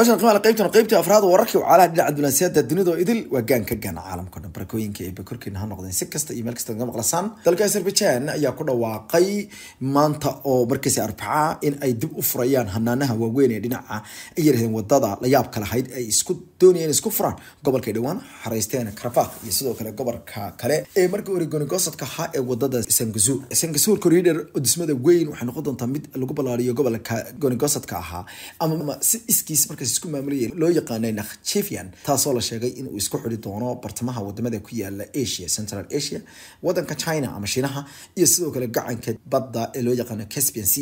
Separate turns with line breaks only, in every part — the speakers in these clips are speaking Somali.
todoba maa qaybtan qaybtii afraad wararkii wacalaha dhinaca dunaasiyada dunidao idil waa gaanka gaana caalamka dhan barakooyinka eeba korkiina ha noqdeen si kasta iyo meel kasta naga maqlasaan dalka azerbaijan ayaa ku dhawaaqay maanta oo markiisi arbaca in ay dib u furayaan hanaanaha waaweyn ee dhinaca ay yiraahdeen wadada la lahayd ay isku doonayeen isku furaan gobolka dhowaan xaraysteen karabakh iyo sidoo kale gobolka kale ee markii origoni ahaa ee wadada sangazuur sangazuur corridor dhismada weyn waxay noqon doontaa mid lagu ballaariyo gobolka gonigosadka ahaa ama si iskiis marka isku maamulaya loo yaqaanay nakhjevian taasoo la sheegay inuu isku xidhi doono bartamaha wadamada ku yaala asia central asia wadanka china ama shiinaha iyo sidoo kale gacanka badda ee loo yaqaano caspian c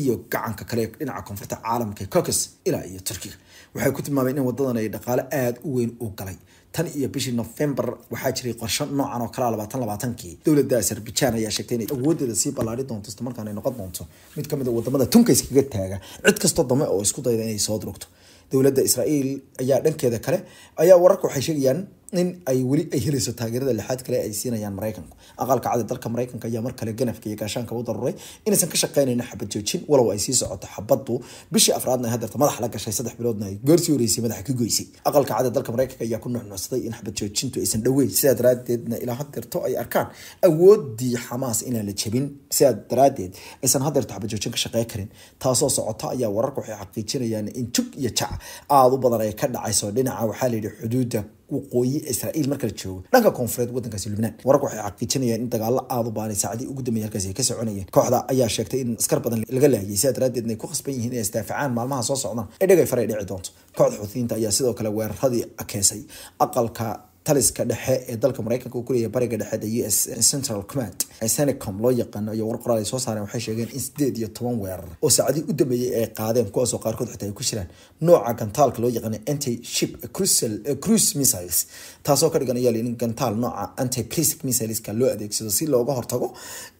iyo gacanka kale dhinaca koonfurta caalamka cocus ilaa iyo turkiga waxay ku tilmaameen in wadadan ay dhaqaale aada u weyn u galay tan iyo bishii novembar waxaa jiray qorsho noocan oo kalea labaatan labaatankii dowladda azerbaijan ayaa sheegtay inay awoodeeda sii ballaari doonto islamarkaana ay noqon doonto mid ka mid a ah wadamada tunkaiskaga taaga cid kastoo dame oo isku dayda inay soo durugto dowladda israael ayaa dhankeeda kale ayaa wararka waxay sheegayaan in ay weli ay helayso taageerada lixaad kale ay siinayaan maraykanku aqalka cadi dalka maraykanka ayaa mar kale ganafka iyo gaashaanka u daruray inaysan ka shaqeynayna xabad joojin walow ay sii socoto xabadu bishii afraadna hadeerta madax la gashay saddex biloodna ay goorsii horeysay madaxa ka goysay aqalka cadi dalka maraykanka ayaa ku nuxnuxsaday in xabad joojintu aysan dhoweyn sidaa daraadeedna ilaa hadeerto ay arkaan awoodii xamaas inaan la jebin sidaa daraadeed aysan hadeerto xabad joojin ka shaqey karin taasoo socota ayaa wararka waxay xaqiijinayaan in jug iyo jac aada u badan ay ka dhacayso dhinaca waxaa layihi xuduuda waqooyi marka la joogo dhanka koonfureed waddankaasi lubnaan wararka waxay xaqiijinayeen in dagaalo aad u saacadii ugu dambeeyay halkaasi ay ka soconayeen kooxda ayaa sheegtay in askar badan laga laayay sidaa daraaddeedna ay ku khasban yihiin inay isdaaficaan maalmaha soo socdaan ee dhegay faray dhici doonto kooxda xuutiyiinta ayaa sidoo kale weeraradii akeesay aqalka taliska dhexe ee dalka mareykanka kuleeya bariga dhexe ee us central command ee loo yaqaano iyo war soo saareen waxay sheegeen in sideed iyo toban weerar oo saacadii u dambeeyey ay qaadeen kuwaasoo qaarkood xitaa ay ku jiraan nooca gantaalka loo yaqaano anti eh, cruise missiles taasoo ka dhiganaya in gantaal nooca anti missileska loo adeegsado si looga hortago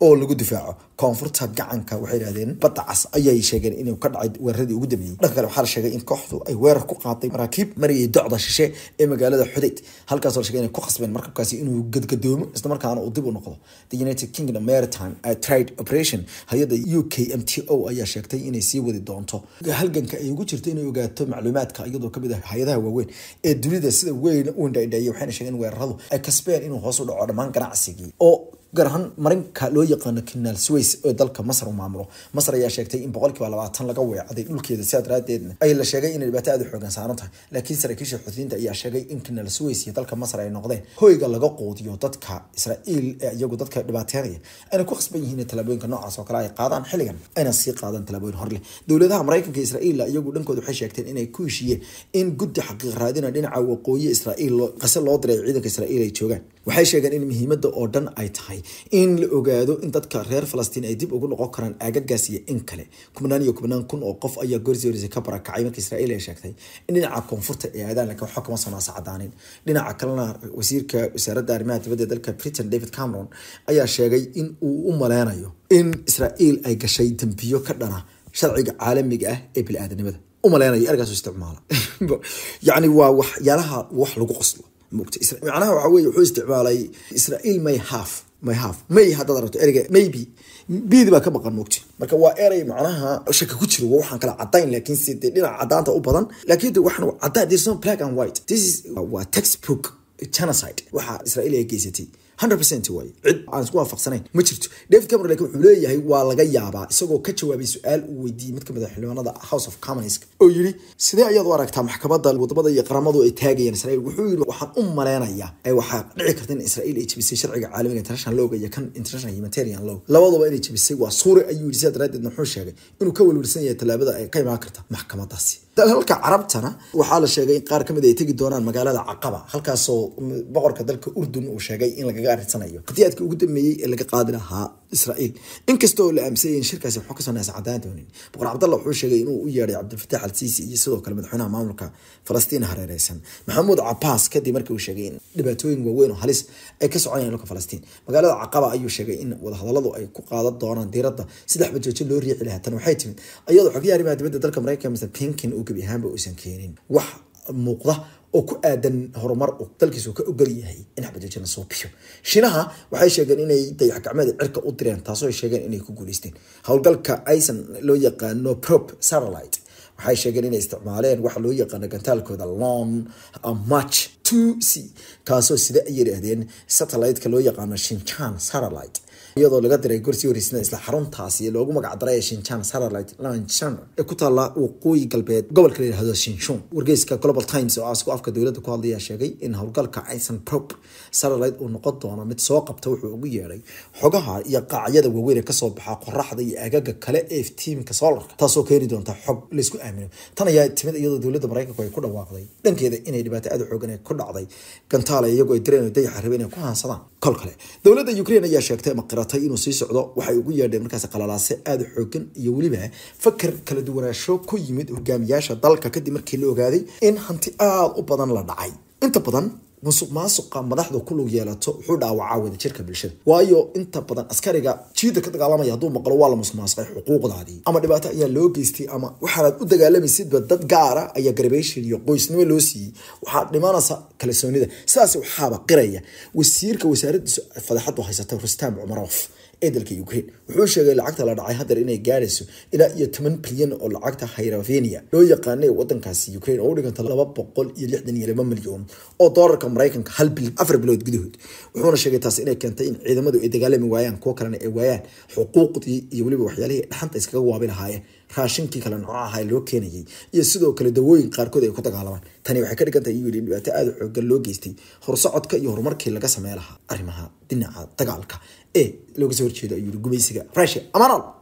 oo lagu difaaco koonfurta gacanka waxay yidhahdeen badda cas ayay sheegeen inuu ka dhacay weeraradii ugu dambeeyey dhanka kale waxaa la sheegay in kooxdu ay weerar ku qaaday maraakiib marayay docda shishe ee magaalada xudayd halkaas markaas la shegay inay ku khasbeen markabkaasi inuu gadgadoomo isla markaana uu dib u noqdo the united kingdom maritime trade operation hay-adda u k m t o ayaa sheegtay inay sii wadi doonto halganka ay ugu jirto inay ogaato macluumaadka iyadoo kamid ah hay-adaha waaweyn ee dunida sida weyn u indhaindheeyay waxayna shegeen weeraradu ay kasbeen inuu hoos u dhaco dhammaan ganacsigii oo gaar ahaan maraykanka loo yaqaano kinaal sways ee dalka masar u maamulo masar ayaa sheegtay in boqolkiiba labaatan laga weecaday dhulkeeda sidaa daraadeedna ay la sheegay inay dhibaato aada u xoogan saaran tahay laakiin saraakiisha xuutiyiinta ayaa sheegay in kinaal sways iyo dalka masar ay noqdeen hoyga laga quudiyo dadka israa'iil ee iyagu dadka dhibaateynaya ayna ku khasban yihiin talaabooyinka noocaas oo kale ay qaadaan xilligan ayna sii qaadaan talabooyin horleh dowladaha maraykanka israa'iila ah iyagu dhankooda waxay sheegteen inay ku heshiiyeen in guddi xaqiiq raadina dhinaca waqooyi israa'iil qase loo diray ciidanka israa'iil ay joogaan waxay sheegeen in muhiimadda oo dhan ay tahay in la ogaado in dadka reer falastiin ay dib ugu noqon karaan aagagaas iyo in kale kubnaan iyo kubnaan kun oo qof ayaa gorsoorisay ka barakacay marka israa'iil ay sheegtay in dhinaca koonfurta ee aadaanlaka waxba kama soonaasa cadaanin dhinaca kalena wasiirka wasaaradda arrimaha dibadda ee dalka britain david cameron ayaa sheegay in uu u maleynayo in israa'iil ay gashay dembiyo ka dhana sharciga caalamiga ah ee bili-aadanimada u maleynayo ergaas isticmaala yacni waa waxyaalaha wax lagu qoslo mugta macnaha waxa wuxuu isticmaalay israa'iil may half my have may haddaad rabto ereyga maybe bidi baa ka maqan moogti marka waa eray macnaha shaka ku jiro waxaan kala caddayn lakin se dee dhinaca caddaanta u badan laakiin de waxaan caddayn there's no black and white this is waa textbook genocide waxaa israa'iil ay geysatay 100% way cid aan isku waafaqsanayn ma jirto David Cameron laakiin wuxuu leeyahay waa laga yaabaa isagoo ka jawaabay su'aal uu weydiiyey mid ka mid ah xildhibaanada House of Commons oo yiri sidee ayaad u aragtaa maxkamadda wadamada iyo qaramadu ay taagayeen Israel wuxuu yiri waxaan u maleynayaa ay waxa dhici karta in Israel ay jabisay sharciga caalamiga international law iyo kan international humanitarian law labaduba inay jabisay waa suuri ayuu yiri sidaa daraaddeed wuxuu sheegay inuu ka walwalsan yahay talaabada ay ka imaan ah karta maxkamaddaasi halka carabtana waxaa la sheegay in qaar ka mid ay tegi doonaan magaalada caqaba halkaasoo boqorka dalka urdun uu sheegay in lagaga arinsanayo qadiyaadka ugu dambeeyey ee laga qaadi lahaa israa'iil inkastoo la aaminsan yahin shirkaasi wuxuu kasoo naasa cadaan doonin boqor cabdalla wuxuu sheegay inuu u yeedhay cabdilfataax alsiisi iyo sidoo kale madaxweynaha maamulka falastiin hareereysan maxamuud cabaas kadib markii uu sheegay in dhibaatooyin waaweyn oo halis ay ka soconayaan dhulka falastiin magaalada caqaba ayuu sheegay in wadahadaladu ay ku qaadan doonaan diiradda sidex bajoojo loo riici lahaa tan waxay timid iyadoo xogyaha arrimaha dibadda dalka mareykanka mr pinkin uu gebi ahaanba uusan keenin wax muuqda oo ku aadan horumar dalkiisu ka ogol yahay in xabadwejina soo bixiyo shinaha waxay sheegeen inay dayax gacmeeda cirka u direen taasoo sheegeen inay ku guuleysteen howlgalka aysan loo yaqaano prob satellite waxay sheegeen inay isticmaaleen waxa loo yaqaano gantaalkooda lon march two c kaasoo sida ay yidhaahdeen satelliteka loo yaqaano shinchan satellite iyadoo laga diray kursi wareysnada isla xaruntaasi loogu magac daray satellite lanchan ee ku taala waqooyi galbeed gobolka la yidhahdo shinshun wargeyska global times oo aasku afka dowladda ku hadlaya sheegay in howlgalka caysan prob satellite uu noqon doono mid soo qabta wuxuu ugu yeedhay xogaha iyo qaacyada waaweyn ee kasoo baxa qoraxda iyo aagaga kale ee iftiimka soolarka taasoo keeni doonta xog laisku aamino tan ayaa timid iyadoo dowladda maraykanku ay ku dhawaaqday dhankeeda inay dhibaato aada xoogan ee ku dhacday gantaale iyagoo ay direen dayaxa rabeen inay ku haansadaan kol kale dowladda ukraine ayaa sheegtay maqira baratay inuu sii socdo waxay ugu yeedheen markaas qalalaase aada u xoogan iyo weliba faker kala duwanaasho ku yimid hogaamiyaasha dalka kadib markii la ogaaday in hanti aada u badan la dhacay inta badan musuq maasuqa madaxda lug yeelato wuxuu dhaawacaa wadajirka bulshada waayo inta badan askariga jiida ka dagaalamaya hadduu maqlo waa la musuqmaasuqay xuquuqdaadii ama dhibaato ayaa loo geystay ama waxaanaad u dagaalamaysidba dad gaara ayaa garbayshin iyo qoysnimo loo siiyey waxaad dhimanaysa kalsoonida sidaas waxaaba qiraya wasiirka wasaaradiisa fadaxadu haysata rustam cumarof ee dalka ukraine wuxuu sheegay lacagta la dhacay hadeer inay gaarayso ilaa iyo toban bilyan oo lacagta hyrovenia loo yaqaanay wadankaasi ukraine oo u dhiganta laba boqol iyo lixdan iyo laba milyan oo dolarka maraykanka hal bil afar bilood gudahood wuxuuna sheegay taas inay keentay in ciidamadu ay dagaalami waayaan kuwo kalena ay waayaan xuquuqdii iyo weliba waxyaalihii dhaxanta iskaga waabi lahaayeen raashinkii kale nuxo ahaa loo keenayay iyo sidoo kale dawooyin qaarkood ay ku dagaalamaan tani waxay ka dhigantah iyuu yidhi dhibaato aada u xoogan loo geystay horsocodka iyo horumarkii laga samey lahaa arrimaha dhinaca dagaalka ee looga soo horjeedo ayuu yihi gumaysiga russia amanol